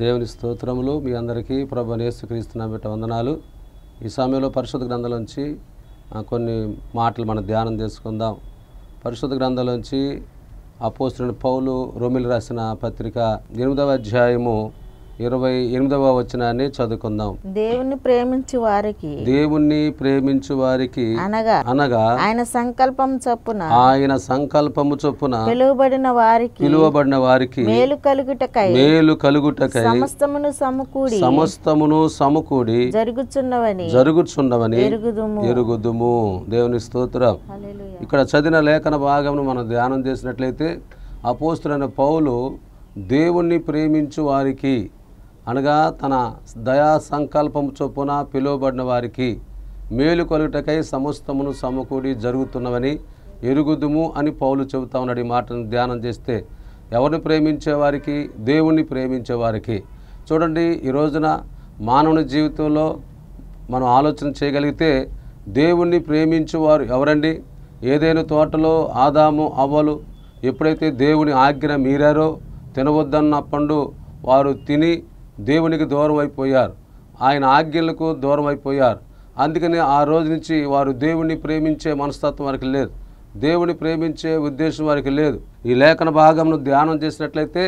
దేవుని స్తోత్రములు మీ అందరికీ ప్రభు నేసుక్రీస్తున్న బిడ్డ వందనాలు ఈ సమయంలో పరిశుద్ధ గ్రంథంలోంచి కొన్ని మాటలు మనం ధ్యానం చేసుకుందాం పరిశుద్ధ గ్రంథంలోంచి అపోస్తుని పౌలు రొమిలు రాసిన పత్రిక ఎనిమిదవ అధ్యాయము ఇరవై ఎనిమిదవ వచనాన్ని చదువుకుందాం దేవుణ్ణి ప్రేమించు వారికి దేవుణ్ణి ప్రేమించు వారికి అనగా అనగా ఆయన సంకల్పం చొప్పున ఆయన సంకల్పము చొప్పున పిలువబడిన వారికి పిలువబడిన వారికి మేలు కలుగుటకై మేలు కలుగుటకై సమస్తమును సమకూడి సమస్తమును సమకూడి జరుగుచున్నవని జరుగుచున్నవని ఎరుగుదుము దేవుని స్తోత్రం ఇక్కడ చదివిన లేఖన భాగమును మనం ధ్యానం చేసినట్లయితే అపోస్తులైన పౌలు దేవుణ్ణి ప్రేమించు వారికి అనగా తన దయా సంకల్పం చొప్పున పిలువబడిన వారికి మేలు కొలుగుటకై సమస్తమును సమకూడి జరుగుతున్నవని ఎరుగుదుము అని పౌలు చెబుతా ఉన్నాడు ఈ మాటను ధ్యానం చేస్తే ఎవరిని ప్రేమించేవారికి దేవుణ్ణి ప్రేమించేవారికి చూడండి ఈ రోజున మానవుని జీవితంలో మనం ఆలోచన చేయగలిగితే దేవుణ్ణి ప్రేమించేవారు ఎవరండి ఏదైనా తోటలో ఆదాము అవ్వలు ఎప్పుడైతే దేవుని ఆజ్ఞ మీరారో తినవద్దన్న పండు వారు తిని దేవునికి దూరం అయిపోయారు ఆయన ఆజ్ఞలకు దూరం అయిపోయారు అందుకని ఆ రోజు నుంచి వారు దేవుణ్ణి ప్రేమించే మనస్తత్వం వారికి లేదు దేవుని ప్రేమించే ఉద్దేశం వారికి లేదు ఈ లేఖన భాగంను ధ్యానం చేసినట్లయితే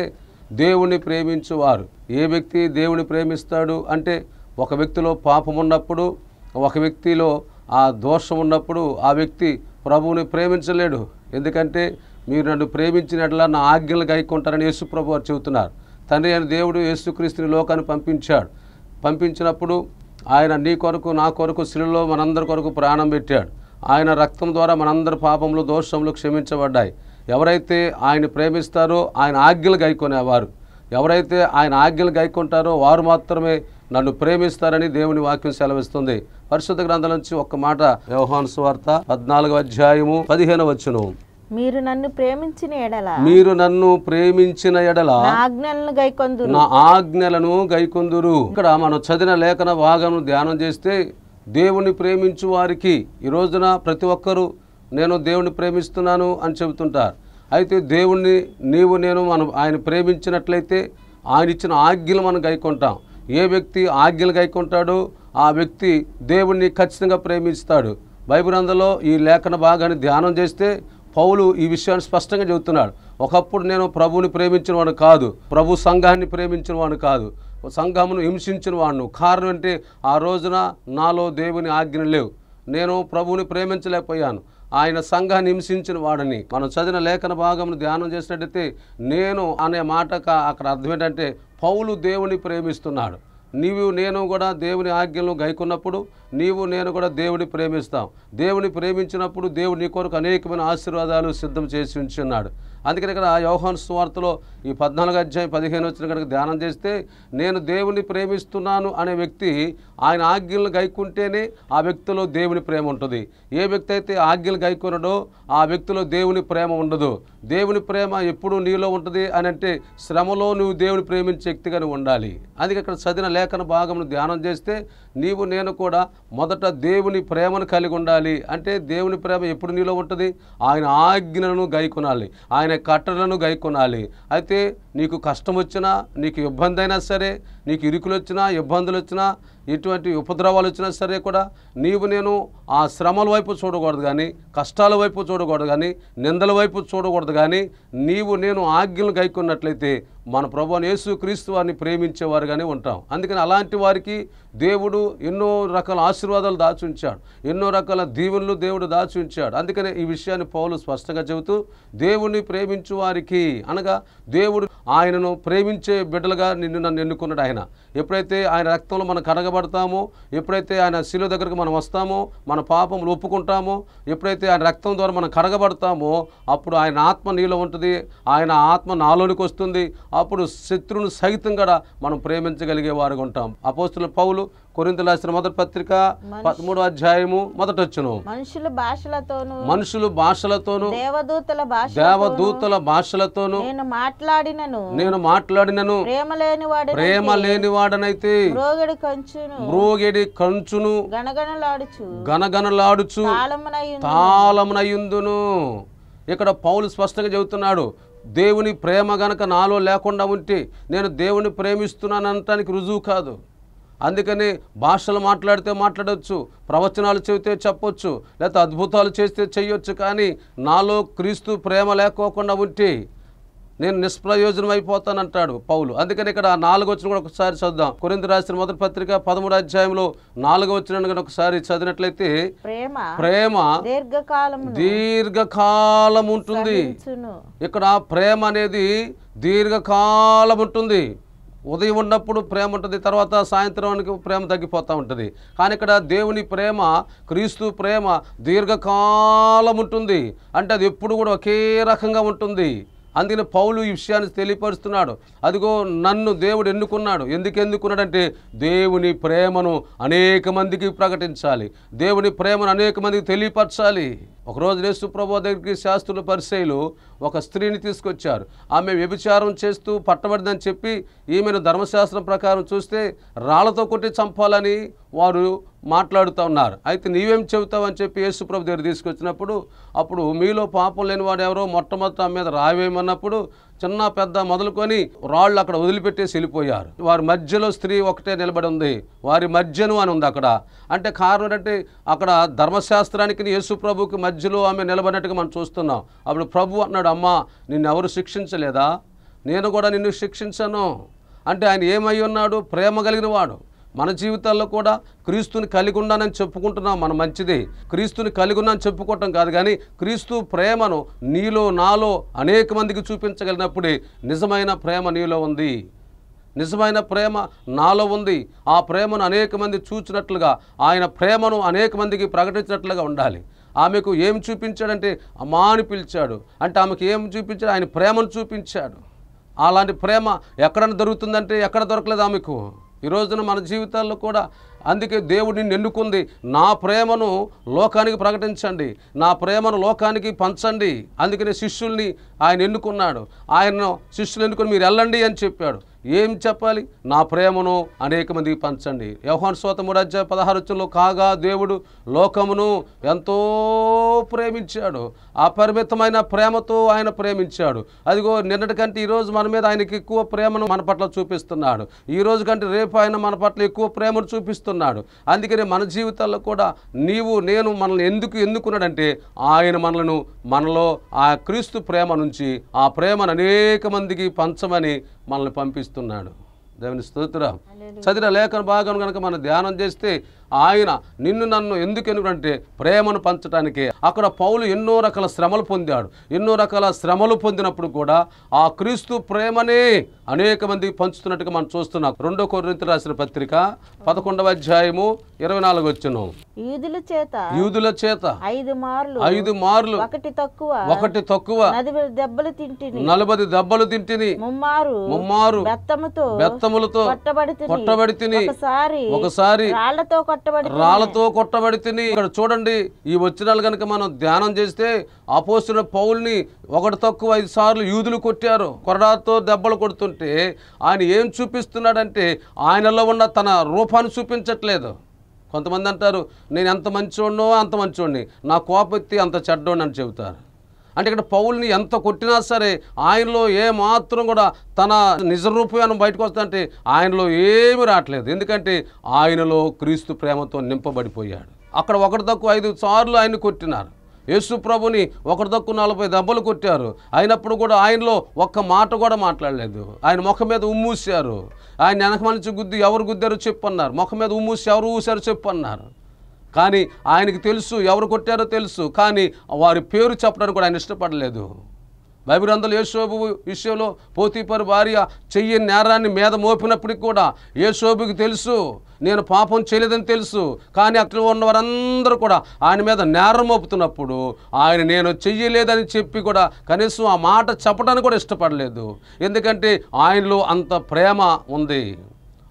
దేవుణ్ణి ప్రేమించేవారు ఏ వ్యక్తి దేవుని ప్రేమిస్తాడు అంటే ఒక వ్యక్తిలో పాపం ఉన్నప్పుడు ఒక వ్యక్తిలో ఆ దోషం ఉన్నప్పుడు ఆ వ్యక్తి ప్రభువుని ప్రేమించలేడు ఎందుకంటే మీరు నన్ను ప్రేమించినట్లా నా ఆజ్ఞలు గైకుంటారని యేసు ప్రభు చెబుతున్నారు తండ్రి అయిన దేవుడు యేసుక్రీస్తుని లోకాన్ని పంపించాడు పంపించినప్పుడు ఆయన నీ కొరకు నా కొరకు శిలలో మనందరి కొరకు ప్రాణం పెట్టాడు ఆయన రక్తం ద్వారా మనందరి పాపములు దోషములు క్షమించబడ్డాయి ఎవరైతే ఆయన ప్రేమిస్తారో ఆయన ఆజ్ఞలు గైకొనేవారు ఎవరైతే ఆయన ఆజ్ఞలు గైకుంటారో వారు మాత్రమే నన్ను ప్రేమిస్తారని దేవుని వాక్యం సెలవిస్తుంది పరిశుద్ధ గ్రంథాల నుంచి ఒక్క మాట వ్యవహాన్ సువార్త పద్నాలుగు అధ్యాయము పదిహేను వచ్చును మీరు నన్ను ప్రేమించిన ఎడల మీరు నన్ను ప్రేమించిన ఎడల ఆజ్ఞలను గైకొందురు నా ఆజ్ఞలను గైకొందురు ఇక్కడ మనం చదివిన లేఖన భాగం ధ్యానం చేస్తే దేవుణ్ణి ప్రేమించు వారికి ఈ రోజున ప్రతి ఒక్కరూ నేను దేవుణ్ణి ప్రేమిస్తున్నాను అని చెబుతుంటారు అయితే దేవుణ్ణి నీవు నేను మనం ఆయన ప్రేమించినట్లయితే ఆయన ఇచ్చిన ఆజ్ఞలు మనం గైకొంటాం ఏ వ్యక్తి ఆజ్ఞలు గైకొంటాడో ఆ వ్యక్తి దేవుణ్ణి ఖచ్చితంగా ప్రేమిస్తాడు బైబిల్ అందులో ఈ లేఖన భాగాన్ని ధ్యానం చేస్తే పౌలు ఈ విషయాన్ని స్పష్టంగా చెబుతున్నాడు ఒకప్పుడు నేను ప్రభువుని ప్రేమించిన వాడు కాదు ప్రభు సంఘాన్ని ప్రేమించిన వాడు కాదు సంఘమును హింసించిన వాడును కారణం అంటే ఆ రోజున నాలో దేవుని ఆజ్ఞలు లేవు నేను ప్రభువుని ప్రేమించలేకపోయాను ఆయన సంఘాన్ని హింసించిన వాడని మనం చదివిన లేఖన భాగం ధ్యానం చేసినట్టయితే నేను అనే మాటకు అక్కడ అర్థం ఏంటంటే పౌలు దేవుని ప్రేమిస్తున్నాడు నీవు నేను కూడా దేవుని ఆజ్ఞలను గైకున్నప్పుడు నీవు నేను కూడా దేవుని ప్రేమిస్తాం దేవుని ప్రేమించినప్పుడు దేవుని కొరకు అనేకమైన ఆశీర్వాదాలు సిద్ధం చేసి ఉంచున్నాడు అందుకని ఇక్కడ యోహాన్ సువార్తలో ఈ పద్నాలుగు అధ్యాయం పదిహేను వచ్చిన కనుక ధ్యానం చేస్తే నేను దేవుని ప్రేమిస్తున్నాను అనే వ్యక్తి ఆయన ఆజ్ఞలను గైకుంటేనే ఆ వ్యక్తిలో దేవుని ప్రేమ ఉంటుంది ఏ వ్యక్తి అయితే ఆజ్ఞలు గైకొనడో ఆ వ్యక్తిలో దేవుని ప్రేమ ఉండదు దేవుని ప్రేమ ఎప్పుడు నీలో ఉంటుంది అని అంటే శ్రమలో నువ్వు దేవుని ప్రేమించే వ్యక్తిగా నువ్వు ఉండాలి అందుకే ఇక్కడ చదివిన లేఖన భాగంను ధ్యానం చేస్తే నీవు నేను కూడా మొదట దేవుని ప్రేమను కలిగి ఉండాలి అంటే దేవుని ప్రేమ ఎప్పుడు నీలో ఉంటుంది ఆయన ఆజ్ఞలను గైకొనాలి ఆయన అనే కట్టలను గైకొనాలి అయితే నీకు కష్టం వచ్చినా నీకు ఇబ్బంది అయినా సరే నీకు ఇరుకులు వచ్చినా ఇబ్బందులు వచ్చినా ఎటువంటి ఉపద్రవాలు వచ్చినా సరే కూడా నీవు నేను ఆ శ్రమల వైపు చూడకూడదు కానీ కష్టాల వైపు చూడకూడదు కానీ నిందల వైపు చూడకూడదు కానీ నీవు నేను ఆజ్ఞలు గైకున్నట్లయితే మన ప్రభుని యేసు క్రీస్తు వారిని ప్రేమించేవారు కానీ ఉంటాం అందుకని అలాంటి వారికి దేవుడు ఎన్నో రకాల ఆశీర్వాదాలు దాచి ఉంచాడు ఎన్నో రకాల దీవెనలు దేవుడు దాచి ఉంచాడు అందుకనే ఈ విషయాన్ని పౌలు స్పష్టంగా చెబుతూ దేవుణ్ణి ప్రేమించు వారికి అనగా దేవుడు ఆయనను ప్రేమించే బిడ్డలుగా నిన్ను నన్ను ఎన్నుకున్నాడు ఆయన ఎప్పుడైతే ఆయన రక్తంలో మనం కడగబడతామో ఎప్పుడైతే ఆయన శిలువ దగ్గరకు మనం వస్తామో మన పాపములు ఒప్పుకుంటామో ఎప్పుడైతే ఆయన రక్తం ద్వారా మనం కడగబడతామో అప్పుడు ఆయన ఆత్మ నీలో ఉంటుంది ఆయన ఆత్మ నాలోనికి వస్తుంది అప్పుడు శత్రువును సహితం కూడా మనం ప్రేమించగలిగే వారుగా ఉంటాం అపోస్తుల పౌలు కొరింత రాసిన మొదటి పత్రిక పదమూడు అధ్యాయము మొదట వచ్చును మనుషుల భాషలతో మనుషులు భాషలతోను దేవదూతల భాష దేవదూతల భాషలతోను నేను మాట్లాడినను నేను మాట్లాడినను ప్రేమ లేనివాడు ప్రేమ లేనివాడనైతే కంచును మ్రోగిడి కంచును గణగణలాడుచు గణగణలాడుచు తాళమునయుందును ఇక్కడ పౌలు స్పష్టంగా చెబుతున్నాడు దేవుని ప్రేమ గనక నాలో లేకుండా ఉంటే నేను దేవుని ప్రేమిస్తున్నాను అనటానికి రుజువు కాదు అందుకని భాషలు మాట్లాడితే మాట్లాడవచ్చు ప్రవచనాలు చెబితే చెప్పొచ్చు లేకపోతే అద్భుతాలు చేస్తే చెయ్యొచ్చు కానీ నాలో క్రీస్తు ప్రేమ లేకోకుండా ఉంటే నేను నిష్ప్రయోజనం అయిపోతానంటాడు పౌలు అందుకని ఇక్కడ నాలుగు వచ్చిన కూడా ఒకసారి చదుదాం కొరింత రాసిన మొదటి పత్రిక పదమూడు అధ్యాయంలో నాలుగు వచ్చిన ఒకసారి చదివినట్లయితే ప్రేమ ప్రేమ దీర్ఘకాలం దీర్ఘకాలం ఉంటుంది ఇక్కడ ప్రేమ అనేది దీర్ఘకాలం ఉంటుంది ఉదయం ఉన్నప్పుడు ప్రేమ ఉంటుంది తర్వాత సాయంత్రానికి ప్రేమ తగ్గిపోతూ ఉంటుంది కానీ ఇక్కడ దేవుని ప్రేమ క్రీస్తు ప్రేమ దీర్ఘకాలం ఉంటుంది అంటే అది ఎప్పుడు కూడా ఒకే రకంగా ఉంటుంది అందుకని పౌలు ఈ విషయాన్ని తెలియపరుస్తున్నాడు అదిగో నన్ను దేవుడు ఎన్నుకున్నాడు ఎందుకు ఎన్నుకున్నాడంటే దేవుని ప్రేమను అనేక మందికి ప్రకటించాలి దేవుని ప్రేమను అనేక మందికి తెలియపరచాలి ఒకరోజు యేసు ప్రభు దగ్గరికి శాస్త్రుల పరిశైలు ఒక స్త్రీని తీసుకొచ్చారు ఆమె వ్యభిచారం చేస్తూ పట్టబడిందని చెప్పి ఈమెను ధర్మశాస్త్రం ప్రకారం చూస్తే రాళ్లతో కొట్టి చంపాలని వారు మాట్లాడుతూ ఉన్నారు అయితే నీవేం చెబుతావు అని చెప్పి యేసుప్రభు దగ్గర తీసుకొచ్చినప్పుడు అప్పుడు మీలో పాపం లేని వాడు ఎవరో మొట్టమొదట ఆమె మీద రావేయమన్నప్పుడు చిన్న పెద్ద మొదలుకొని రాళ్ళు అక్కడ వదిలిపెట్టేసి వెళ్ళిపోయారు వారి మధ్యలో స్త్రీ ఒకటే నిలబడి ఉంది వారి మధ్యను అని ఉంది అక్కడ అంటే కారణం ఏంటంటే అక్కడ ధర్మశాస్త్రానికి యేసు ప్రభుకి మధ్యలో ఆమె నిలబడినట్టుగా మనం చూస్తున్నాం అప్పుడు ప్రభు అన్నాడు అమ్మ నిన్ను ఎవరు శిక్షించలేదా నేను కూడా నిన్ను శిక్షించను అంటే ఆయన ఏమై ఉన్నాడు ప్రేమ కలిగిన వాడు మన జీవితాల్లో కూడా క్రీస్తుని కలిగి ఉన్నానని చెప్పుకుంటున్నాం మన మంచిది క్రీస్తుని కలిగి ఉన్నానని చెప్పుకోవటం కాదు కానీ క్రీస్తు ప్రేమను నీలో నాలో అనేక మందికి చూపించగలిగినప్పుడే నిజమైన ప్రేమ నీలో ఉంది నిజమైన ప్రేమ నాలో ఉంది ఆ ప్రేమను అనేక మంది చూచినట్లుగా ఆయన ప్రేమను అనేక మందికి ప్రకటించినట్లుగా ఉండాలి ఆమెకు ఏం చూపించాడంటే అమ్మా అని పిలిచాడు అంటే ఆమెకు ఏం చూపించాడు ఆయన ప్రేమను చూపించాడు అలాంటి ప్రేమ ఎక్కడ దొరుకుతుందంటే ఎక్కడ దొరకలేదు ఆమెకు ఈ రోజున మన జీవితాల్లో కూడా అందుకే దేవుడిని ఎన్నుకుంది నా ప్రేమను లోకానికి ప్రకటించండి నా ప్రేమను లోకానికి పంచండి అందుకనే శిష్యుల్ని ఆయన ఎన్నుకున్నాడు ఆయనను శిష్యులు ఎన్నుకుని మీరు వెళ్ళండి అని చెప్పాడు ఏం చెప్పాలి నా ప్రేమను అనేక మందికి పంచండి యవహాన్ పదహారు పదహారుచుల్లో కాగా దేవుడు లోకమును ఎంతో ప్రేమించాడు అపరిమితమైన ప్రేమతో ఆయన ప్రేమించాడు అదిగో నిన్నటి కంటే ఈరోజు మన మీద ఆయనకి ఎక్కువ ప్రేమను మన పట్ల చూపిస్తున్నాడు ఈ రోజు కంటే రేపు ఆయన మన పట్ల ఎక్కువ ప్రేమను చూపిస్తున్నాడు అందుకని మన జీవితాల్లో కూడా నీవు నేను మనల్ని ఎందుకు ఎందుకున్నాడంటే ఆయన మనలను మనలో ఆ క్రీస్తు ప్రేమ నుంచి ఆ ప్రేమను అనేక మందికి పంచమని మనల్ని పంపిస్తున్నాడు దేవుని స్తోత్రం చదివిన లేఖన భాగం కనుక మనం ధ్యానం చేస్తే ఆయన నిన్ను నన్ను ఎందుకు ఎందుకంటే ప్రేమను పంచడానికే అక్కడ పౌలు ఎన్నో రకాల శ్రమలు పొందాడు ఎన్నో రకాల శ్రమలు పొందినప్పుడు కూడా ఆ క్రీస్తు ప్రేమనే అనేక మంది పంచుతున్నట్టుగా మనం చూస్తున్నాం రెండో కొరింత రాసిన పత్రిక పదకొండవ అధ్యాయము ఇరవై నాలుగు వచ్చిన యూదుల చేత యూదుల చేత ఐదు మార్లు ఐదు మార్లు ఒకటి తక్కువ ఒకటి తక్కువ దెబ్బలు తింటిని నలభై దెబ్బలు తింటిని ముమ్మారు ముమ్మారు బెత్తముతో బెత్తములతో కొట్టబడి తిని ఒకసారి ఒకసారి రాళ్లతో కొట్టబడి రాళ్లతో కొట్టబడి తిని ఇక్కడ చూడండి ఈ వచ్చినాలు కనుక మనం ధ్యానం చేస్తే అపోసిన పౌల్ని ఒకటి తక్కువ ఐదు సార్లు యూదులు కొట్టారు కొరడాతో దెబ్బలు కొడుతుంటే ఆయన ఏం చూపిస్తున్నాడంటే ఆయనలో ఉన్న తన రూపాన్ని చూపించట్లేదు కొంతమంది అంటారు నేను ఎంత మంచోడినో అంత మంచోడిని నా కోపత్తి అంత చెడ్డోని అని చెబుతారు అంటే ఇక్కడ పౌల్ని ఎంత కొట్టినా సరే ఆయనలో ఏ మాత్రం కూడా తన నిజ రూపాన్ని బయటకు వస్తుందంటే ఆయనలో ఏమి రావట్లేదు ఎందుకంటే ఆయనలో క్రీస్తు ప్రేమతో నింపబడిపోయాడు అక్కడ ఒకటి తక్కువ ఐదు సార్లు ఆయన్ని కొట్టినారు యేసు ప్రభుని ఒకరిదొక్కు నలభై దెబ్బలు కొట్టారు అయినప్పుడు కూడా ఆయనలో ఒక్క మాట కూడా మాట్లాడలేదు ఆయన ముఖం మీద ఉమ్మూసారు ఆయన వెనక మనిషి గుద్ది ఎవరు గుద్దారో చెప్పన్నారు ముఖం మీద ఉమ్మూసి ఎవరు ఊసారో చెప్పన్నారు కానీ ఆయనకి తెలుసు ఎవరు కొట్టారో తెలుసు కానీ వారి పేరు చెప్పడానికి కూడా ఆయన ఇష్టపడలేదు బైబిరందలు యేసోబు విషయంలో పోతీపరు భార్య చెయ్యి నేరాన్ని మీద మోపినప్పటికి కూడా యేసోబుకి తెలుసు నేను పాపం చేయలేదని తెలుసు కానీ అక్కడ ఉన్న వారందరూ కూడా ఆయన మీద నేరం మోపుతున్నప్పుడు ఆయన నేను చెయ్యలేదని చెప్పి కూడా కనీసం ఆ మాట చెప్పడానికి కూడా ఇష్టపడలేదు ఎందుకంటే ఆయనలో అంత ప్రేమ ఉంది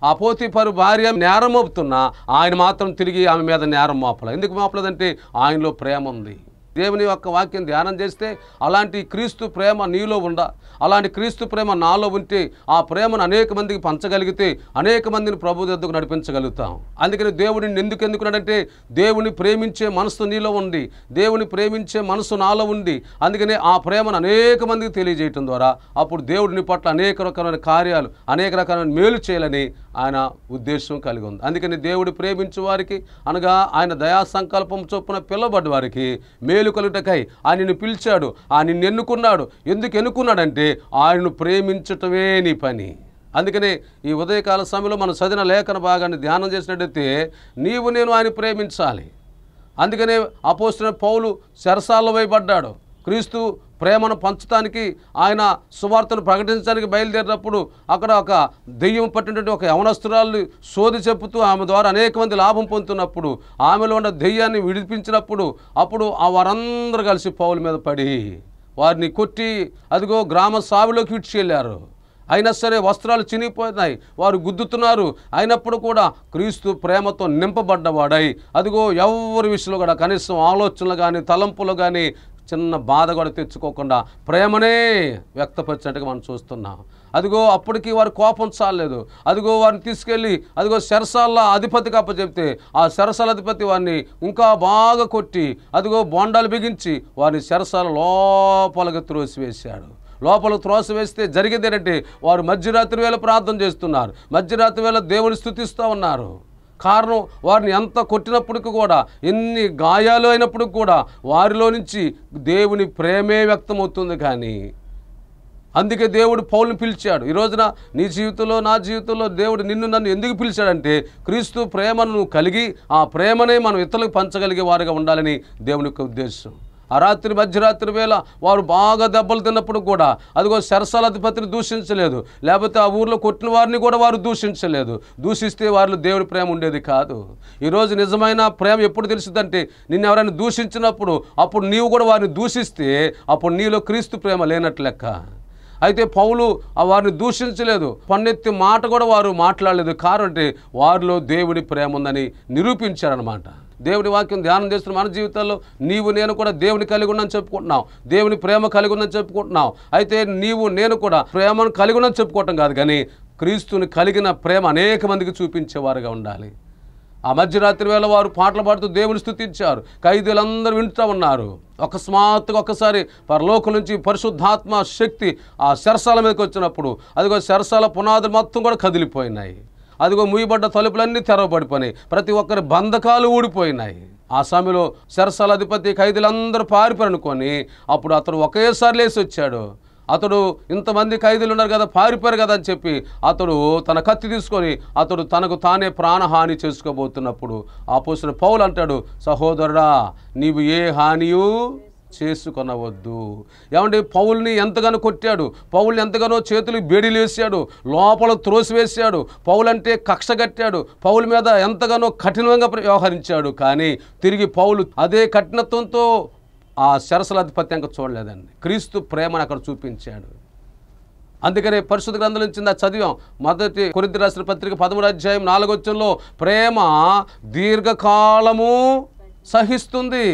ఆ పోతీపరు భార్య నేరం మోపుతున్నా ఆయన మాత్రం తిరిగి ఆమె మీద నేరం మోపలేదు ఎందుకు మోపలేదంటే ఆయనలో ప్రేమ ఉంది దేవుని యొక్క వాక్యం ధ్యానం చేస్తే అలాంటి క్రీస్తు ప్రేమ నీలో ఉండ అలాంటి క్రీస్తు ప్రేమ నాలో ఉంటే ఆ ప్రేమను అనేక మందికి పంచగలిగితే అనేక మందిని ప్రభు దగ్గరకు నడిపించగలుగుతాం అందుకని దేవుడిని ఎందుకెందుకున్నాడంటే దేవుని ప్రేమించే మనసు నీలో ఉండి దేవుని ప్రేమించే మనసు నాలో ఉండి అందుకనే ఆ ప్రేమను అనేక మందికి తెలియజేయటం ద్వారా అప్పుడు దేవుడిని పట్ల అనేక రకమైన కార్యాలు అనేక రకమైన మేలు చేయాలని ఆయన ఉద్దేశం కలిగి ఉంది అందుకని దేవుడు ప్రేమించు వారికి అనగా ఆయన దయా సంకల్పం చొప్పున పిల్లబడ్డ వారికి మేలు కలుటకై ఆయనను పిలిచాడు ఆయన ఎన్నుకున్నాడు ఎందుకు ఎన్నుకున్నాడంటే ఆయనను ప్రేమించటమే నీ పని అందుకనే ఈ ఉదయకాల సమయంలో మనం చదివిన లేఖన భాగాన్ని ధ్యానం చేసినట్టయితే నీవు నేను ఆయన ప్రేమించాలి అందుకనే అపోసిన పౌలు శరసాల్లో వేయబడ్డాడు క్రీస్తు ప్రేమను పంచడానికి ఆయన సువార్తను ప్రకటించడానికి బయలుదేరినప్పుడు అక్కడ ఒక దెయ్యం పట్టినటువంటి ఒక యవనస్తురాల్ని సోది చెప్పుతూ ఆమె ద్వారా అనేక మంది లాభం పొందుతున్నప్పుడు ఆమెలో ఉన్న దెయ్యాన్ని విడిపించినప్పుడు అప్పుడు ఆ వారందరూ కలిసి పౌల మీద పడి వారిని కొట్టి అదిగో గ్రామ సావిలోకి విడిచెళ్ళారు అయినా సరే వస్త్రాలు చినిగిపోతున్నాయి వారు గుద్దుతున్నారు అయినప్పుడు కూడా క్రీస్తు ప్రేమతో నింపబడ్డవాడై అదిగో ఎవరి విషయంలో కూడా కనీసం ఆలోచనలు కానీ తలంపులు కానీ చిన్న బాధ కూడా తెచ్చుకోకుండా ప్రేమనే వ్యక్తపరిచినట్టుగా మనం చూస్తున్నాం అదిగో అప్పటికి వారి కోపం చాలలేదు అదిగో వారిని తీసుకెళ్ళి అదిగో శరసాల అధిపతికి చెప్తే ఆ శరసాల అధిపతి వారిని ఇంకా బాగా కొట్టి అదిగో బొండాలు బిగించి వారిని శరసాల లోపలికి త్రోసివేశాడు లోపల త్రోస వేస్తే జరిగేది ఏంటంటే వారు మధ్యరాత్రి వేళ ప్రార్థన చేస్తున్నారు మధ్యరాత్రి వేళ దేవుని స్థుతిస్తూ ఉన్నారు కారణం వారిని ఎంత కొట్టినప్పటికీ కూడా ఎన్ని గాయాలు అయినప్పటికి కూడా వారిలో నుంచి దేవుని ప్రేమే వ్యక్తమవుతుంది కానీ అందుకే దేవుడు పౌల్ని పిలిచాడు ఈ రోజున నీ జీవితంలో నా జీవితంలో దేవుడు నిన్ను నన్ను ఎందుకు పిలిచాడంటే క్రీస్తు ప్రేమను కలిగి ఆ ప్రేమనే మనం ఇతరులకు పంచగలిగే వారిగా ఉండాలని దేవుని యొక్క ఉద్దేశం ఆ రాత్రి మధ్యరాత్రి వేళ వారు బాగా దెబ్బలు తిన్నప్పుడు కూడా అదిగో సరసల అధిపతిని దూషించలేదు లేకపోతే ఆ ఊర్లో కొట్టిన వారిని కూడా వారు దూషించలేదు దూషిస్తే వారిలో దేవుడి ప్రేమ ఉండేది కాదు ఈరోజు నిజమైన ప్రేమ ఎప్పుడు తెలుసుదంటే నిన్ను ఎవరైనా దూషించినప్పుడు అప్పుడు నీవు కూడా వారిని దూషిస్తే అప్పుడు నీలో క్రీస్తు ప్రేమ లేనట్లెక్క అయితే పౌలు వారిని దూషించలేదు పన్నెత్తి మాట కూడా వారు మాట్లాడలేదు కారంటే వారిలో దేవుడి ప్రేమ ఉందని నిరూపించారనమాట దేవుని వాక్యం ధ్యానం చేస్తున్న మన జీవితాల్లో నీవు నేను కూడా దేవుని కలిగి ఉన్నాను చెప్పుకుంటున్నావు దేవుని ప్రేమ కలిగి ఉందని చెప్పుకుంటున్నావు అయితే నీవు నేను కూడా ప్రేమను కలిగి ఉన్నాను చెప్పుకోవటం కాదు కానీ క్రీస్తుని కలిగిన ప్రేమ అనేక మందికి చూపించేవారుగా ఉండాలి ఆ మధ్యరాత్రి వేళ వారు పాటలు పాడుతూ దేవుని స్థుతించారు ఖైదీలందరూ వింటూ ఉన్నారు అకస్మాత్తుగా ఒక్కసారి పరలోకం నుంచి పరిశుద్ధాత్మ శక్తి ఆ శరసాల మీదకి వచ్చినప్పుడు అదిగో శరసాల పునాదులు మొత్తం కూడా కదిలిపోయినాయి అదిగో ముయ్యబడ్డ తలుపులన్నీ తెరవబడిపోయినాయి ప్రతి ఒక్కరి బంధకాలు ఊడిపోయినాయి ఆ సమయంలో సెరసల అధిపతి ఖైదీలందరూ పారిపోయనుకొని అప్పుడు అతడు ఒకేసారి లేసి వచ్చాడు అతడు ఇంతమంది ఖైదీలు ఉన్నారు కదా పారిపోయారు కదా అని చెప్పి అతడు తన కత్తి తీసుకొని అతడు తనకు తానే ప్రాణహాని చేసుకోబోతున్నప్పుడు ఆ పోసిన పౌలు అంటాడు సహోదరుడా నీవు ఏ హానియు చేసుకొనవద్దు ఏమంటే పౌల్ని ఎంతగానో కొట్టాడు పౌల్ని ఎంతగానో చేతులకు బేడీలు వేశాడు లోపల త్రోసి పౌలు పౌలంటే కక్ష కట్టాడు పౌల మీద ఎంతగానో కఠినంగా వ్యవహరించాడు కానీ తిరిగి పౌలు అదే కఠినత్వంతో ఆ సరసల ఆధిపత్యంగా చూడలేదండి క్రీస్తు ప్రేమను అక్కడ చూపించాడు అందుకనే పరిశుద్ధ గ్రంథం నుంచి నా చదివాం మొదటి కొరింత రాసిన పత్రిక పదమూడు అధ్యాయం వచ్చంలో ప్రేమ దీర్ఘకాలము సహిస్తుంది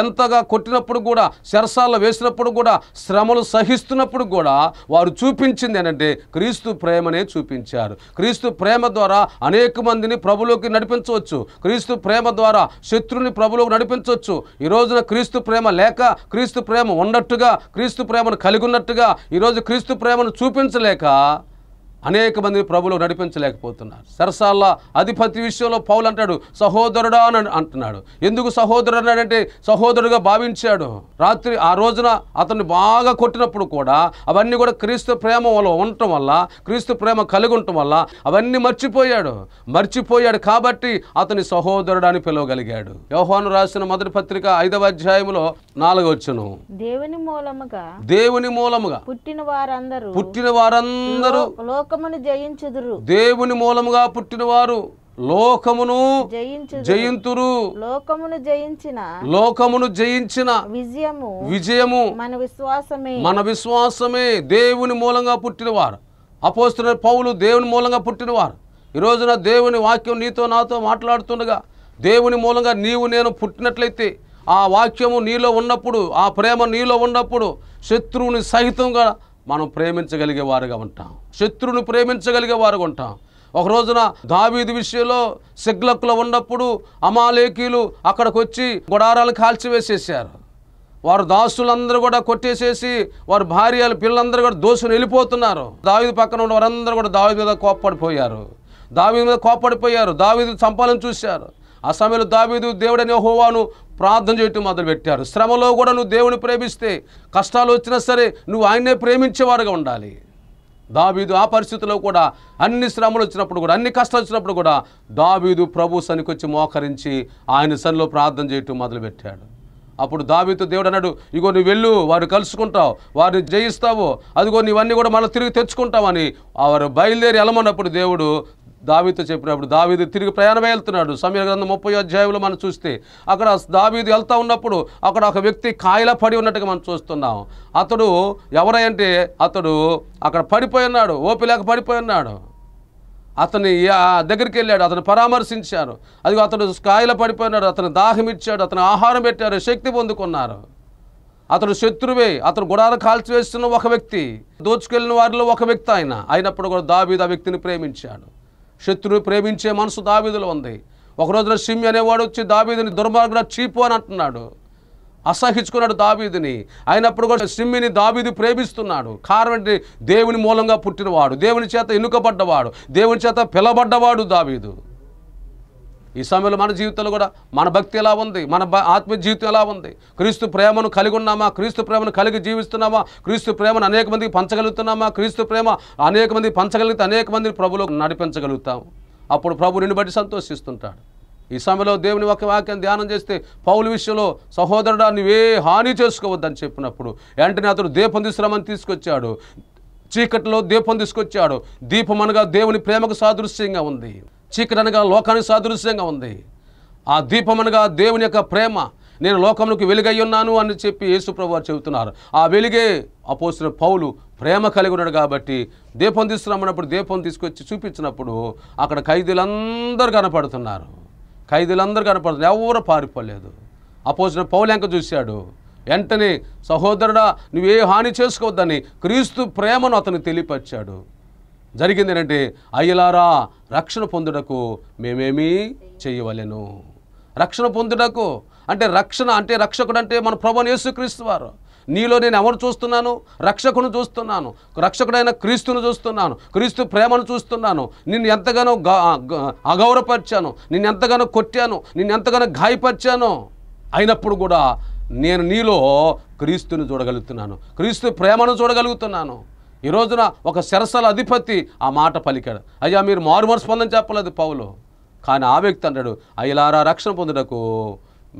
ఎంతగా కొట్టినప్పుడు కూడా శరసాల్లో వేసినప్పుడు కూడా శ్రమలు సహిస్తున్నప్పుడు కూడా వారు చూపించింది ఏంటంటే క్రీస్తు ప్రేమనే చూపించారు క్రీస్తు ప్రేమ ద్వారా అనేక మందిని ప్రభులోకి నడిపించవచ్చు క్రీస్తు ప్రేమ ద్వారా శత్రుని ప్రభులోకి నడిపించవచ్చు ఈ రోజున క్రీస్తు ప్రేమ లేక క్రీస్తు ప్రేమ ఉన్నట్టుగా క్రీస్తు ప్రేమను కలిగి ఉన్నట్టుగా ఈరోజు క్రీస్తు ప్రేమను చూపించలేక అనేక మంది ప్రభులు నడిపించలేకపోతున్నారు సరసాల అధిపతి విషయంలో పౌలు అంటాడు సహోదరుడా అని అంటున్నాడు ఎందుకు సహోదరుడు అంటే సహోదరుడుగా భావించాడు రాత్రి ఆ రోజున అతన్ని బాగా కొట్టినప్పుడు కూడా అవన్నీ కూడా క్రీస్తు ప్రేమ వల్ల ఉండటం వల్ల క్రీస్తు ప్రేమ కలిగి ఉండటం వల్ల అవన్నీ మర్చిపోయాడు మర్చిపోయాడు కాబట్టి అతని సహోదరుడు అని పిలవగలిగాడు వ్యవహాను రాసిన మొదటి పత్రిక ఐదవ అధ్యాయంలో నాలుగు వచ్చును దేవుని మూలముగా దేవుని మూలముగా పుట్టిన వారందరూ పుట్టిన వారందరూ లోకమును జయించుదురు దేవుని మూలముగా పుట్టినవారు లోకమును జయించురు లోకమును జయించిన లోకమును జయించిన విజయము విజయము మన విశ్వాసమే మన విశ్వాసమే దేవుని మూలంగా పుట్టినవారు అపోస్తున్న పౌలు దేవుని మూలంగా పుట్టినవారు ఈ రోజున దేవుని వాక్యం నీతో నాతో మాట్లాడుతుండగా దేవుని మూలంగా నీవు నేను పుట్టినట్లయితే ఆ వాక్యము నీలో ఉన్నప్పుడు ఆ ప్రేమ నీలో ఉన్నప్పుడు శత్రువుని సహితంగా మనం ప్రేమించగలిగే వారుగా ఉంటాం శత్రువును ప్రేమించగలిగే వారుగా ఉంటాం ఒక రోజున దావీది విషయంలో సిగ్లక్లో ఉన్నప్పుడు అమాలేకీలు అక్కడికి వచ్చి గుడారాలు కాల్చివేసేసారు వారు దాసులందరూ కూడా కొట్టేసేసి వారి భార్యలు పిల్లలందరూ కూడా దోషులు వెళ్ళిపోతున్నారు దావీది పక్కన ఉన్న వారందరూ కూడా దావీ మీద కోప్పడిపోయారు దావీ మీద కోప్పడిపోయారు దావీది చంపాలని చూశారు ఆ సమయంలో దావీదు దేవుడని హోవాను ప్రార్థన చేయటం మొదలుపెట్టారు శ్రమలో కూడా నువ్వు దేవుని ప్రేమిస్తే కష్టాలు వచ్చినా సరే నువ్వు ఆయన్నే ప్రేమించేవారుగా ఉండాలి దావీదు ఆ పరిస్థితిలో కూడా అన్ని శ్రమలు వచ్చినప్పుడు కూడా అన్ని కష్టాలు వచ్చినప్పుడు కూడా దావీదు ప్రభు సనికొచ్చి మోకరించి ఆయన సన్నిలో ప్రార్థన చేయటం మొదలుపెట్టాడు అప్పుడు దావీతో దేవుడు అన్నాడు ఇగో నువ్వు వెళ్ళు వారు కలుసుకుంటావు వారిని జయిస్తావు అదిగో నీవన్నీ కూడా మళ్ళీ తిరిగి తెచ్చుకుంటావని వారు బయలుదేరి వెళ్ళమన్నప్పుడు దేవుడు దావీతో చెప్పినప్పుడు దావీది తిరిగి ప్రయాణమే వెళ్తున్నాడు సమీర గ్రంథం ముప్పై అధ్యాయంలో మనం చూస్తే అక్కడ దావీది వెళ్తూ ఉన్నప్పుడు అక్కడ ఒక వ్యక్తి కాయలా పడి ఉన్నట్టుగా మనం చూస్తున్నాం అతడు ఎవరంటే అతడు అక్కడ పడిపోయి ఉన్నాడు ఓపిలేక పడిపోయి ఉన్నాడు అతని దగ్గరికి వెళ్ళాడు అతను పరామర్శించారు అది అతడు కాయల పడిపోయినాడు అతను దాహం ఇచ్చాడు అతను ఆహారం పెట్టారు శక్తి పొందుకున్నారు అతడు శత్రువే అతను గుడారం కాల్చివేస్తున్న ఒక వ్యక్తి దోచుకెళ్ళిన వారిలో ఒక వ్యక్తి ఆయన అయినప్పుడు కూడా దాబీద ఆ వ్యక్తిని ప్రేమించాడు శత్రువు ప్రేమించే మనసు దావీదులు ఉంది ఒక రోజున సిమ్మి అనేవాడు వచ్చి దావీదిని దుర్మార్గుడు చీపు అని అంటున్నాడు అసహించుకున్నాడు దావీదిని అయినప్పుడు కూడా సిమ్మిని దావీది ప్రేమిస్తున్నాడు కారణం దేవుని మూలంగా పుట్టినవాడు దేవుని చేత ఎన్నుకబడ్డవాడు దేవుని చేత పిలబడ్డవాడు దావీదు ఈ సమయంలో మన జీవితంలో కూడా మన భక్తి ఎలా ఉంది మన ఆత్మ జీవితం ఎలా ఉంది క్రీస్తు ప్రేమను కలిగి ఉన్నామా క్రీస్తు ప్రేమను కలిగి జీవిస్తున్నామా క్రీస్తు ప్రేమను అనేక మందికి పంచగలుగుతున్నామా క్రీస్తు ప్రేమ అనేక మంది పంచగలిగితే అనేక మందిని ప్రభులో నడిపించగలుగుతాం అప్పుడు ప్రభు నిన్ను బట్టి సంతోషిస్తుంటాడు ఈ సమయంలో దేవుని ఒక వాక్యం ధ్యానం చేస్తే పౌలు విషయంలో సహోదరుడు నువ్వే హాని చేసుకోవద్దని చెప్పినప్పుడు వెంటనే అతడు దీపం తీసుకురామని తీసుకొచ్చాడు చీకట్లో దీపం తీసుకొచ్చాడు దీపం అనగా దేవుని ప్రేమకు సాదృశ్యంగా ఉంది చీకటి అనగా లోకానికి సాదృశ్యంగా ఉంది ఆ దీపం అనగా దేవుని యొక్క ప్రేమ నేను లోకములకు వెలుగై ఉన్నాను అని చెప్పి యేసుప్రభు వారు చెబుతున్నారు ఆ వెలుగే అపోసిన పౌలు ప్రేమ కలిగి ఉన్నాడు కాబట్టి దీపం తీసుకురమ్మన్నప్పుడు దీపం తీసుకొచ్చి చూపించినప్పుడు అక్కడ ఖైదీలందరూ కనపడుతున్నారు ఖైదీలందరూ కనపడుతున్నారు ఎవరు పారిపోలేదు అపోసిన పౌలు ఎంక చూశాడు వెంటనే సహోదరుడా నువ్వే హాని చేసుకోవద్దని క్రీస్తు ప్రేమను అతను తెలియపరిచాడు జరిగింది ఏంటంటే అయ్యలారా రక్షణ పొందుటకు మేమేమీ చేయవలెను రక్షణ పొందుటకు అంటే రక్షణ అంటే రక్షకుడు అంటే మన ప్రభుని యేసుక్రీస్తు వారు నీలో నేను ఎవరు చూస్తున్నాను రక్షకును చూస్తున్నాను రక్షకుడైన క్రీస్తును చూస్తున్నాను క్రీస్తు ప్రేమను చూస్తున్నాను నిన్ను ఎంతగానో అగౌరపరిచాను నిన్ను ఎంతగానో కొట్టాను నిన్ను ఎంతగానో గాయపరిచాను అయినప్పుడు కూడా నేను నీలో క్రీస్తుని చూడగలుగుతున్నాను క్రీస్తు ప్రేమను చూడగలుగుతున్నాను ఈ రోజున ఒక శిరసల అధిపతి ఆ మాట పలికాడు అయ్యా మీరు మారుమారు స్పందన చెప్పలేదు పౌలు కానీ ఆ వ్యక్తి అంటాడు అయ్యలారా రక్షణ పొందుటకు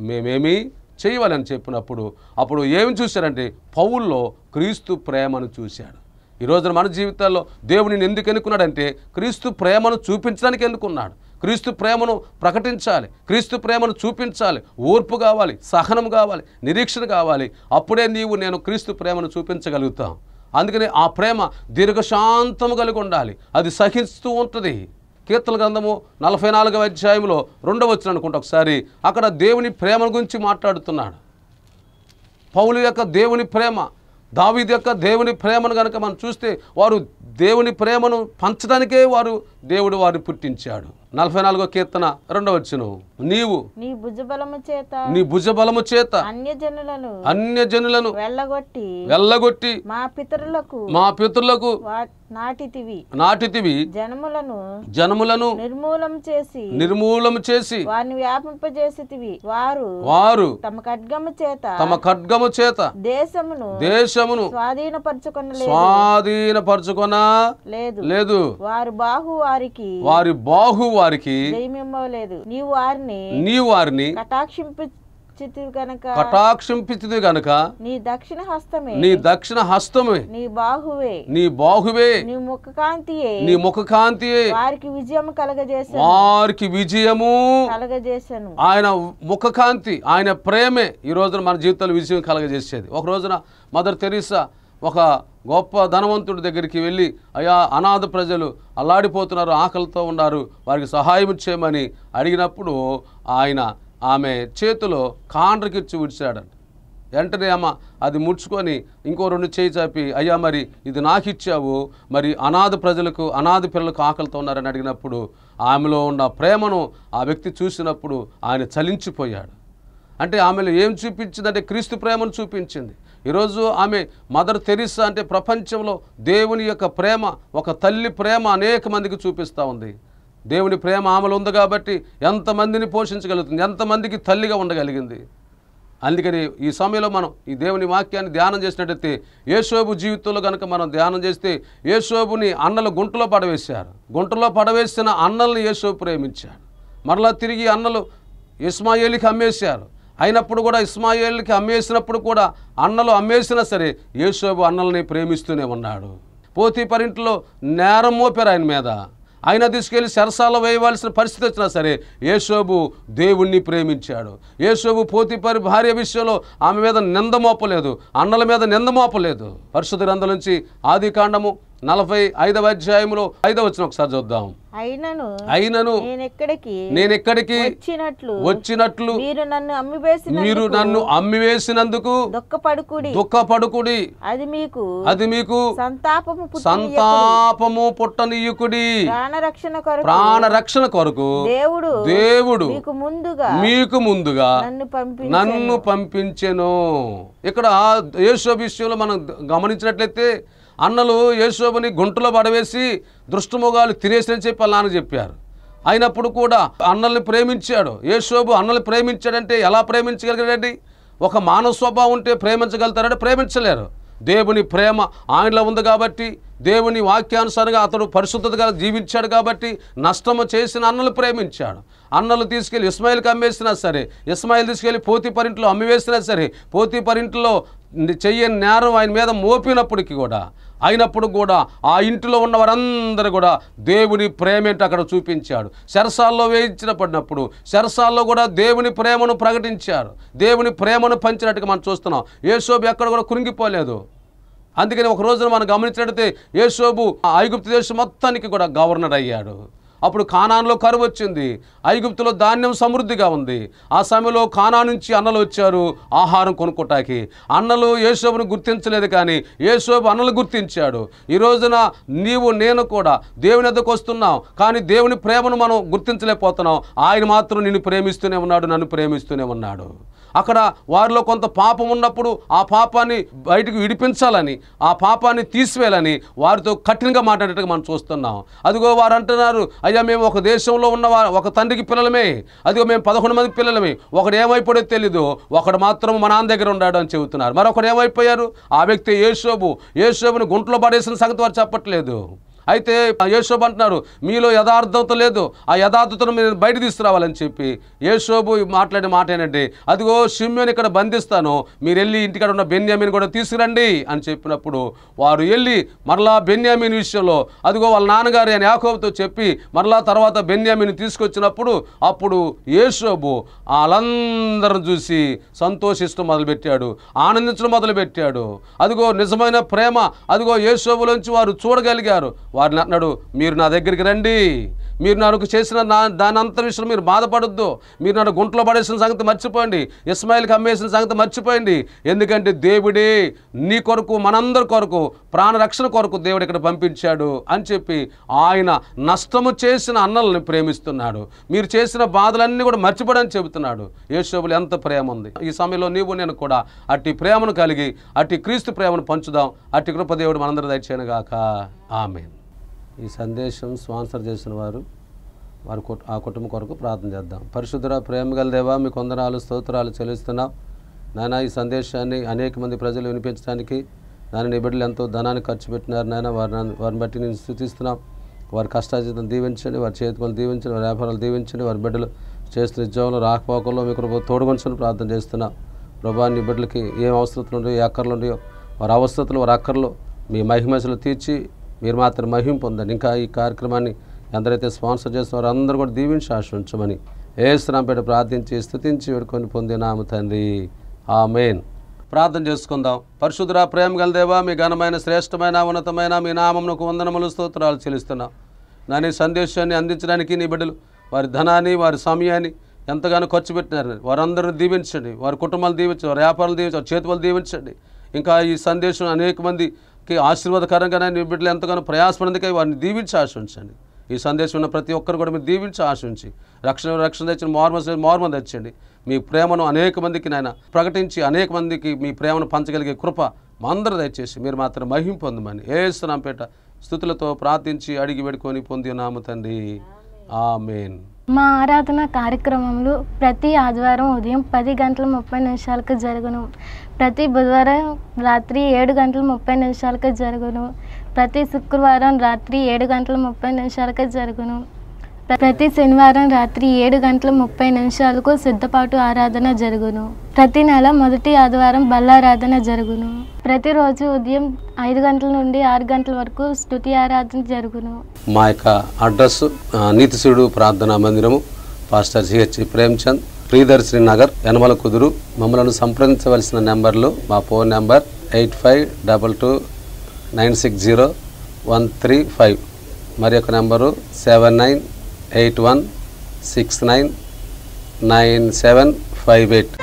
మేమేమి చేయవాలని చెప్పినప్పుడు అప్పుడు ఏమి చూశారంటే పౌల్లో క్రీస్తు ప్రేమను చూశాడు ఈ రోజున మన జీవితాల్లో దేవుడిని ఎందుకు ఎన్నుకున్నాడంటే క్రీస్తు ప్రేమను చూపించడానికి ఎందుకున్నాడు క్రీస్తు ప్రేమను ప్రకటించాలి క్రీస్తు ప్రేమను చూపించాలి ఓర్పు కావాలి సహనం కావాలి నిరీక్షణ కావాలి అప్పుడే నీవు నేను క్రీస్తు ప్రేమను చూపించగలుగుతాం అందుకని ఆ ప్రేమ దీర్ఘశాంతము కలిగి ఉండాలి అది సహిస్తూ ఉంటుంది కీర్తన గ్రంథము నలభై నాలుగవ అధ్యాయంలో వచ్చిన అనుకుంటా ఒకసారి అక్కడ దేవుని ప్రేమ గురించి మాట్లాడుతున్నాడు పౌలు యొక్క దేవుని ప్రేమ దావీది యొక్క దేవుని ప్రేమను కనుక మనం చూస్తే వారు దేవుని ప్రేమను పంచడానికే వారు దేవుడు వారిని పుట్టించాడు నలభై నాలుగో కీర్తన రెండవ వచ్చును నీవు నీ భుజబలము చేత నీ భుజబలము చేత అన్య జనులను అన్య జనులను వెళ్ళగొట్టి వెళ్ళగొట్టి మా పితరులకు మా పితరులకు నాటితివి నాటితివి జనములను జనములను నిర్మూలం చేసి నిర్మూలం చేసి వారిని వ్యాపింపజేసితివి వారు వారు తమ ఖడ్గము చేత తమ ఖడ్గము చేత దేశమును దేశమును స్వాధీనపరచుకొన స్వాధీనపరచుకొన లేదు లేదు వారి బాహు వారికి వారి బాహు వారికి జయమివ్వలేదు నీ వారిని నీ వారిని కటాక్షింపు కటాక్షితుడు గనక నీ దక్షిణ హస్తమే నీ దక్షిణ హస్తమే నీ బాహువే నీ బాహువే నీ ముఖకాంతియే నీ ముఖకాంతియే వారికి విజయం కలగజేసాను వారికి విజయము కలగజేసాను ఆయన ముఖకాంతి ఆయన ప్రేమే ఈ రోజున మన జీవితంలో విజయం కలగజేసేది ఒక రోజున మదర్ తెరీసా ఒక గొప్ప ధనవంతుడి దగ్గరికి వెళ్ళి అయా అనాథ ప్రజలు అల్లాడిపోతున్నారు ఆకలితో ఉన్నారు వారికి సహాయం చేయమని అడిగినప్పుడు ఆయన ఆమె చేతిలో కాండ్రకిచ్చి విడిచాడంట వెంటనే అమ్మ అది ముడుచుకొని ఇంకో రెండు చేయి చాపి అయ్యా మరి ఇది నాకు ఇచ్చావు మరి అనాథ ప్రజలకు అనాథ పిల్లలకు ఆకలితో ఉన్నారని అడిగినప్పుడు ఆమెలో ఉన్న ప్రేమను ఆ వ్యక్తి చూసినప్పుడు ఆయన చలించిపోయాడు అంటే ఆమెలో ఏం చూపించిందంటే క్రీస్తు ప్రేమను చూపించింది ఈరోజు ఆమె మదర్ తెరిసా అంటే ప్రపంచంలో దేవుని యొక్క ప్రేమ ఒక తల్లి ప్రేమ అనేక మందికి చూపిస్తూ ఉంది దేవుని ప్రేమ ఆమెలో ఉంది కాబట్టి ఎంతమందిని పోషించగలుగుతుంది ఎంతమందికి తల్లిగా ఉండగలిగింది అందుకని ఈ సమయంలో మనం ఈ దేవుని వాక్యాన్ని ధ్యానం చేసినట్టయితే యేషోబు జీవితంలో కనుక మనం ధ్యానం చేస్తే యేషోబుని అన్నలు గుంటలో పడవేశారు గుంటలో పడవేసిన అన్నల్ని యేసోబు ప్రేమించాడు మరలా తిరిగి అన్నలు ఇస్మాయేలికి అమ్మేశారు అయినప్పుడు కూడా ఇస్మాయేల్కి అమ్మేసినప్పుడు కూడా అన్నలు అమ్మేసినా సరే యేసోబు అన్నల్ని ప్రేమిస్తూనే ఉన్నాడు పరింట్లో నేరం మోపారు ఆయన మీద ఆయన తీసుకెళ్లి సరసాల వేయవలసిన పరిస్థితి వచ్చినా సరే యేశోబు దేవుణ్ణి ప్రేమించాడు పోతి పోతిపరి భార్య విషయంలో ఆమె మీద నింద మోపలేదు అన్నల మీద నింద మోపలేదు పరిశుద్ధ నుంచి ఆది కాండము నలభై ఐదవ అధ్యాయంలో ఐదవ వచ్చిన ఒకసారి చూద్దాం అయినను అయినను నేను ఎక్కడికి వచ్చినట్లు వచ్చినట్లు మీరు నన్ను అమ్మివేసి మీరు నన్ను అమ్మివేసినందుకు దుఃఖపడుకుడి దుఃఖపడుకుడి అది మీకు అది మీకు సంతాపము సంతాపము పుట్టనీయుకుడి ప్రాణరక్షణ కొరకు ప్రాణరక్షణ కొరకు దేవుడు దేవుడు మీకు ముందుగా మీకు ముందుగా నన్ను పంపి నన్ను పంపించెను ఇక్కడ యేసు విషయంలో మనం గమనించినట్లయితే అన్నలు యేసోబుని గుంటలో పడవేసి దృష్టమొగాలు తినేసినని చెప్పి అలా చెప్పారు అయినప్పుడు కూడా అన్నల్ని ప్రేమించాడు యేసోబు అన్నల్ని ప్రేమించాడంటే ఎలా ప్రేమించగలిగాడండి ఒక మానవ స్వభావం ఉంటే ప్రేమించగలుగుతారంటే ప్రేమించలేరు దేవుని ప్రేమ ఆయనలో ఉంది కాబట్టి దేవుని వాక్యానుసారంగా అతడు పరిశుద్ధతగా జీవించాడు కాబట్టి నష్టము చేసిన అన్నలు ప్రేమించాడు అన్నలు తీసుకెళ్ళి ఇస్మాయిల్కి అమ్మేసినా సరే ఇస్మాయిల్ తీసుకెళ్ళి పోతి పరింట్లో అమ్మివేసినా సరే పోతి పరింట్లో చెయ్యని నేరం ఆయన మీద మోపినప్పటికీ కూడా అయినప్పుడు కూడా ఆ ఇంటిలో ఉన్న వారందరూ కూడా దేవుని ప్రేమేంటో అక్కడ చూపించాడు శరసాల్లో వేయించిన పడినప్పుడు శరసాల్లో కూడా దేవుని ప్రేమను ప్రకటించారు దేవుని ప్రేమను పంచినట్టుగా మనం చూస్తున్నాం యేసోబు ఎక్కడ కూడా కురింగిపోలేదు అందుకని ఒక రోజున మనం గమనించినట్లయితే యేసోబు ఐగుప్తి దేశం మొత్తానికి కూడా గవర్నర్ అయ్యాడు అప్పుడు కానాన్లో కరువు వచ్చింది ఐగుప్తులో ధాన్యం సమృద్ధిగా ఉంది ఆ సమయంలో కానా నుంచి అన్నలు వచ్చారు ఆహారం కొనుక్కోటానికి అన్నలు యేసోబును గుర్తించలేదు కానీ యేసోబు అన్నలు గుర్తించాడు ఈ రోజున నీవు నేను కూడా దేవుని ఎద్దకు వస్తున్నావు కానీ దేవుని ప్రేమను మనం గుర్తించలేకపోతున్నాం ఆయన మాత్రం నిన్ను ప్రేమిస్తూనే ఉన్నాడు నన్ను ప్రేమిస్తూనే ఉన్నాడు అక్కడ వారిలో కొంత పాపం ఉన్నప్పుడు ఆ పాపాన్ని బయటకు విడిపించాలని ఆ పాపాన్ని తీసివేయాలని వారితో కఠినంగా మాట్లాడేట్టుగా మనం చూస్తున్నాం అదిగో వారు అంటున్నారు అయ్యా మేము ఒక దేశంలో ఉన్న ఒక తండ్రికి పిల్లలమే అదిగో మేము పదకొండు మంది పిల్లలమే ఒకడు ఏమైపోయో తెలీదు ఒకడు మాత్రం మా నాన్న దగ్గర ఉన్నాడు అని చెబుతున్నారు మరొకడు ఏమైపోయారు ఆ వ్యక్తి ఏ ఏషోబును గుంట్లో పడేసిన సంగతి వారు చెప్పట్లేదు అయితే యేషోబు అంటున్నారు మీలో యథార్థత లేదు ఆ యథార్థతను మీరు బయట తీసుకురావాలని చెప్పి యేషోబు మాట్లాడే మాట ఏంటండి అదిగో షిమ్యోని ఇక్కడ బంధిస్తాను మీరు వెళ్ళి ఇంటికాడ ఉన్న బెన్యామిని కూడా తీసుకురండి అని చెప్పినప్పుడు వారు వెళ్ళి మరలా బెన్యామిన్ విషయంలో అదిగో వాళ్ళ నాన్నగారి అని యాకోబుతో చెప్పి మరలా తర్వాత బెన్యామిని తీసుకొచ్చినప్పుడు అప్పుడు యేషోబు వాళ్ళందరం చూసి సంతోషిస్తూ మొదలుపెట్టాడు ఆనందించడం మొదలుపెట్టాడు అదిగో నిజమైన ప్రేమ అదిగో యేషోబులోంచి వారు చూడగలిగారు వారిని అన్నాడు మీరు నా దగ్గరికి రండి మీరు నాకు చేసిన నా దాని అంత విషయంలో మీరు బాధపడద్దు మీరు నన్ను గుంట్లో పడేసిన సంగతి మర్చిపోయండి ఇస్మాయిల్కి అమ్మేసిన సంగతి మర్చిపోయింది ఎందుకంటే దేవుడే నీ కొరకు మనందరి కొరకు ప్రాణరక్షణ కొరకు దేవుడు ఇక్కడ పంపించాడు అని చెప్పి ఆయన నష్టము చేసిన అన్నల్ని ప్రేమిస్తున్నాడు మీరు చేసిన బాధలన్నీ కూడా మర్చిపోడని చెబుతున్నాడు యేసోబులు ఎంత ప్రేమ ఉంది ఈ సమయంలో నీవు నేను కూడా అట్టి ప్రేమను కలిగి అట్టి క్రీస్తు ప్రేమను పంచుదాం అట్టి కృపదేవుడు మనందరూ దయచేయను గాక ఆమెను ఈ సందేశం స్పాన్సర్ చేసిన వారు వారి ఆ కుటుంబం కొరకు ప్రార్థన చేద్దాం పరిశుద్ధ ప్రేమ గలదేవా మీ కొందనాలు స్తోత్రాలు చెల్లిస్తున్నాం నాయన ఈ సందేశాన్ని అనేక మంది ప్రజలు వినిపించడానికి దానిని నీ బిడ్డలు ఎంతో ధనాన్ని ఖర్చు పెట్టినారు నాయన వారిని వారిని బట్టి నేను సూచిస్తున్నాం వారి కష్టాజీతం దీవించండి వారి చేతులు దీవించండి వారి వ్యాపారాలు దీవించండి వారి బిడ్డలు చేస్తున్న ఉద్యోగంలో రాకపోకల్లో మీకు తోడుగొంచని ప్రార్థన చేస్తున్నాం ప్రభా నీ బిడ్డలకి ఏం అవసరతలు ఉన్నాయో ఏ అక్కర్లు ఉన్నాయో వారి అవసరతలు వారి అక్కర్లు మీ మహిమేసలు తీర్చి మీరు మాత్రం మహిం పొందండి ఇంకా ఈ కార్యక్రమాన్ని ఎందరైతే స్పాన్సర్ చేస్తున్నారో అందరూ కూడా దీవించి ఆశించమని పేట ప్రార్థించి స్థుతించి వేడుకొని పొందినాము తండ్రి ఆ మెయిన్ ప్రార్థన చేసుకుందాం పరిశుద్ధ ప్రేమ గలదేవా మీ ఘనమైన శ్రేష్టమైన ఉన్నతమైన మీ నామంకు వందనములు స్తోత్రాలు చెల్లిస్తున్నాం నాని సందేశాన్ని అందించడానికి నీ బిడ్డలు వారి ధనాన్ని వారి సమయాన్ని ఎంతగానో ఖర్చు పెట్టినారు వారందరూ దీవించండి వారి కుటుంబాలు దీవించండి వారి వ్యాపారాలు దీవించండి వారి చేతులు దీవించండి ఇంకా ఈ సందేశం అనేక మంది ఆశీర్వాదకరంగా నేను బిడ్డలు ఎంతగానో ప్రయాసపడేందుకై వారిని దీవించి ఆశించండి ఈ సందేశం ఉన్న ప్రతి ఒక్కరు కూడా మీరు దీవించి ఆశించి రక్షణ రక్షణ తెచ్చిన మార్మ మార్మ తెచ్చండి మీ ప్రేమను అనేక మందికి నాయన ప్రకటించి అనేక మందికి మీ ప్రేమను పంచగలిగే కృప మా అందరూ దయచేసి మీరు మాత్రం మహిం పొందమని ఏస్తున్నాంపేట స్థుతులతో ప్రార్థించి అడిగి పెడుకొని పొంది నాము తండ్రి ఆమెన్ మా ఆరాధన కార్యక్రమంలో ప్రతి ఆదివారం ఉదయం పది గంటల ముప్పై నిమిషాలకు జరుగును ప్రతి బుధవారం రాత్రి ఏడు గంటల ముప్పై నిమిషాలకు జరుగును ప్రతి శుక్రవారం రాత్రి ఏడు గంటల ముప్పై నిమిషాలకు జరుగును ప్రతి శనివారం రాత్రి ఏడు గంటల ముప్పై నిమిషాలకు సిద్ధపాటు ఆరాధన జరుగును ప్రతి నెల మొదటి ఆదివారం బల్లారాధన జరుగును ప్రతిరోజు ఉదయం ఐదు గంటల నుండి ఆరు గంటల వరకు స్థుతి ఆరాధన జరుగును మా యొక్క అడ్రస్ నీతిశుడు ప్రార్థనా మందిరము పాస్టర్ సిహెచ్ ప్రేమ్చంద్ ప్రియదర్శిని నగర్ యనమల కుదురు మమ్మలను సంప్రదించవలసిన నెంబర్లు మా phone number eight five double two nine six zero one three five మరి ఒక number seven nine eight one six nine nine seven five eight